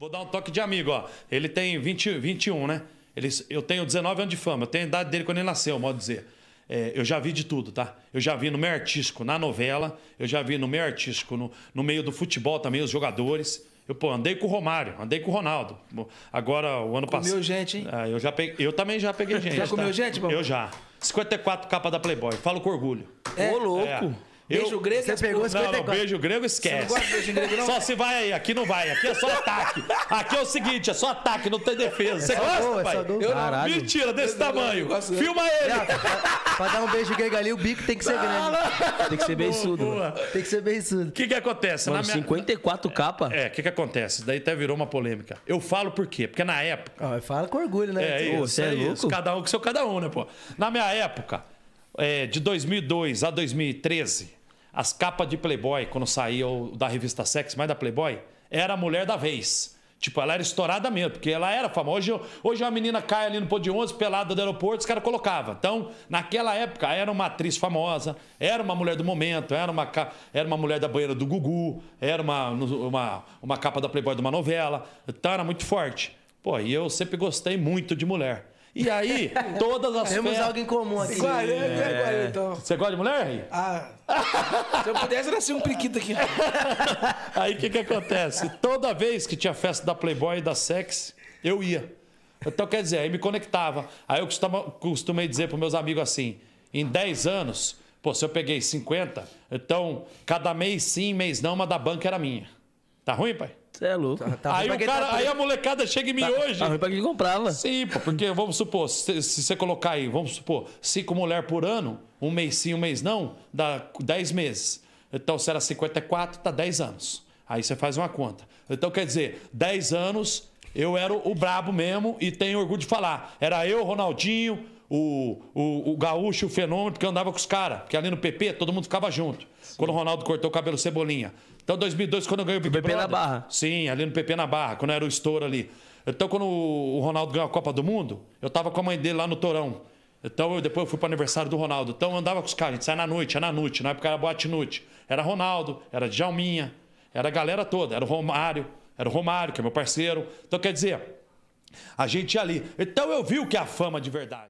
Vou dar um toque de amigo, ó. Ele tem 20, 21, né? Ele, eu tenho 19 anos de fama, eu tenho a idade dele quando ele nasceu, modo dizer. É, eu já vi de tudo, tá? Eu já vi no meio artístico, na novela, eu já vi no meio artístico, no, no meio do futebol também, os jogadores. Eu, pô, andei com o Romário, andei com o Ronaldo. Agora, o ano passado. Comeu gente, hein? Ah, eu, já peguei... eu também já peguei gente. já comeu tá? gente, bom? Eu já. 54 capa da Playboy, falo com orgulho. É, Ô, louco! É. Beijo grego, você é pegou Não, não, beijo grego esquece. Você não gosta de beijo grego, não? Só se vai aí, aqui não vai. Aqui é só ataque. Aqui é o seguinte, é só ataque, não tem defesa. Você é gosta, é pai? eu não, mentira, desse eu tamanho. Gosto, Filma ele. pra, pra, dar um beijo grego ali, o bico tem que ser grande. Tem que ser beiçudo. Tem que ser beiçudo. O que que acontece? Mano, na minha... 54 capa. É, o que que acontece? Daí até virou uma polêmica. Eu falo por quê? Porque na época... Ah, fala com orgulho, né? É, isso, você é, louco? Isso. Cada um com seu cada um, né, pô? Na minha época, de 2002 a 2013... As capas de Playboy, quando saía da revista Sex, mais da Playboy, era a mulher da vez. Tipo, ela era estourada mesmo, porque ela era famosa. Hoje, hoje uma menina cai ali no pôr de 11, pelada do aeroporto, os caras colocavam. Então, naquela época, era uma atriz famosa, era uma mulher do momento, era uma, era uma mulher da banheira do Gugu, era uma, uma, uma capa da Playboy de uma novela. Então, era muito forte. Pô, e eu sempre gostei muito de mulher. E aí, todas as Temos festas... algo em comum aqui. 40, né, é. 40, então. Você gosta de mulher, Ri? Ah. Se eu pudesse, nascer um periquito aqui. aí o que, que acontece? Toda vez que tinha festa da Playboy e da Sex, eu ia. Então, quer dizer, aí me conectava. Aí eu costuma, costumei dizer para meus amigos assim: em 10 anos, pô, se eu peguei 50, então cada mês sim, mês não, mas da banca era minha. Tá ruim, pai? Você é louco. Tá, tá aí, o tá cara, tá... aí a molecada chega em tá mim hoje. Tá ruim pra quem comprava. Sim, porque vamos supor, se, se você colocar aí, vamos supor, cinco mulheres por ano, um mês sim, um mês não, dá dez meses. Então, se era 54, tá dez anos. Aí você faz uma conta. Então, quer dizer, dez anos eu era o brabo mesmo e tenho orgulho de falar. Era eu, Ronaldinho, o, o, o gaúcho, o fenômeno, porque eu andava com os caras, porque ali no PP todo mundo ficava junto. Sim. Quando o Ronaldo cortou o cabelo Cebolinha. Então, 2002, quando eu ganhei o Big PP Brother, na Barra. Sim, ali no PP na Barra, quando era o estouro ali. Então, quando o Ronaldo ganhou a Copa do Mundo, eu tava com a mãe dele lá no Torão. Então, eu, depois eu fui para aniversário do Ronaldo. Então, eu andava com os caras, a gente saia na noite, era é na noite, na época era boate noite. Era Ronaldo, era Djalminha, era a galera toda, era o Romário, era o Romário, que é meu parceiro. Então, quer dizer, a gente ia ali. Então, eu vi o que é a fama de verdade.